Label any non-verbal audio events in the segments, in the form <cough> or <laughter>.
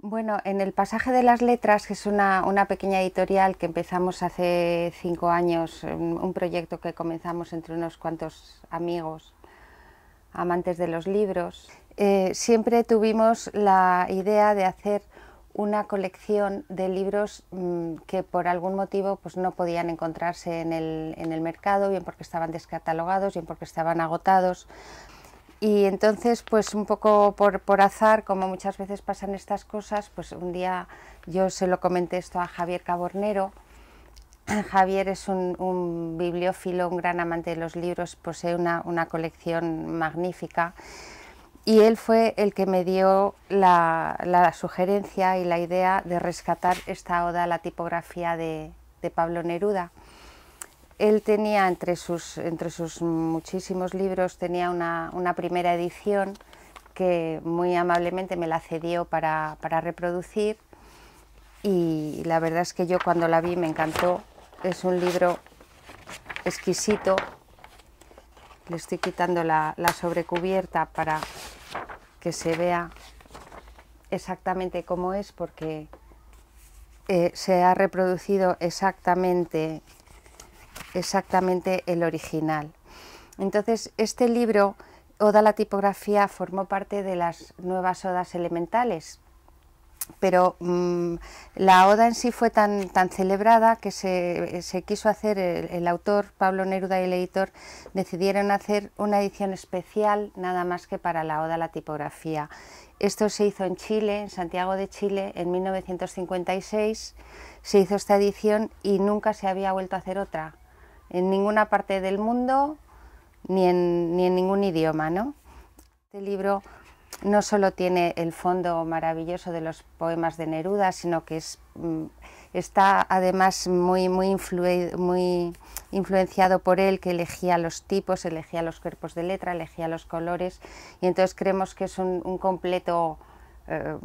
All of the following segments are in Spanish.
Bueno, en el pasaje de las letras, que es una, pequeña editorial que empezamos hace cinco años, un, proyecto que comenzamos entre unos cuantos amigos, amantes de los libros, eh, siempre tuvimos la idea de hacer una colección de libros mm, que por algún motivo pues, no podían encontrarse en el, en el mercado, bien porque estaban descatalogados, bien porque estaban agotados. Y entonces, pues un poco por, azar, como muchas veces pasan estas cosas, pues un día yo se lo comenté esto a Javier Cabornero. <clears throat> Javier es un, bibliófilo, un gran amante de los libros, posee una, colección magnífica y él fue el que me dio la, sugerencia y la idea de rescatar esta oda a la tipografía de Pablo Neruda. Él tenía entre sus, entre muchísimos libros, tenía una, primera edición que muy amablemente me la cedió para, reproducir y la verdad es que yo cuando la vi me encantó. Es un libro exquisito. Le estoy quitando la, sobrecubierta para que se vea exactamente cómo es porque eh, se ha reproducido exactamente exactamente el original. Entonces, este libro, Oda a la tipografía, formó parte de las nuevas odas elementales, pero mm, la oda en sí fue tan, tan celebrada que se, quiso hacer, el, el, autor Pablo Neruda y el editor decidieron hacer una edición especial nada más que para la oda a la tipografía. Esto se hizo en Chile, en Santiago de Chile, en 1956 se hizo esta edición y nunca se había vuelto a hacer otra en ninguna parte del mundo ni en, ningún idioma. ¿no? Este libro no solo tiene el fondo maravilloso de los poemas de Neruda, sino que es, mm, está además muy, muy, muy influenciado por él, que elegía los tipos, elegía los cuerpos de letra, elegía los colores, y entonces creemos que es un, completo... Eh,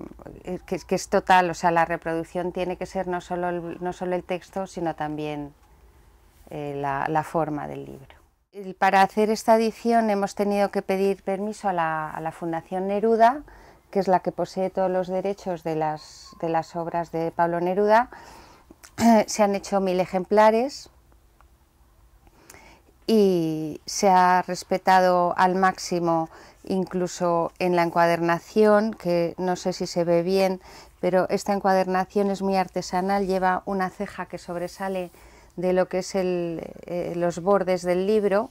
que, es total, o sea, la reproducción tiene que ser no solo no solo el texto, sino también eh, la, forma del libro. para hacer esta edición hemos tenido que pedir permiso a la, Fundación Neruda, que es la que posee todos los derechos de las, de las obras de Pablo Neruda. <clears throat> Se han hecho mil ejemplares y se ha respetado al máximo incluso en la encuadernación, que no sé si se ve bien, pero esta encuadernación es muy artesanal, lleva una ceja que sobresale de lo que es el, eh, los bordes del libro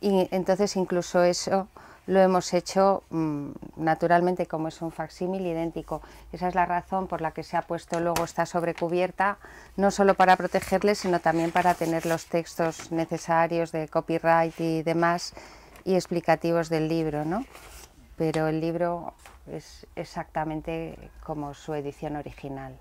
y entonces incluso eso lo hemos hecho mm, naturalmente como es un facsímil idéntico. Esa es la razón por la que se ha puesto luego esta sobrecubierta, no solo para protegerle, sino también para tener los textos necesarios de copyright y demás y explicativos del libro, ¿no? Pero el libro es exactamente como su edición original.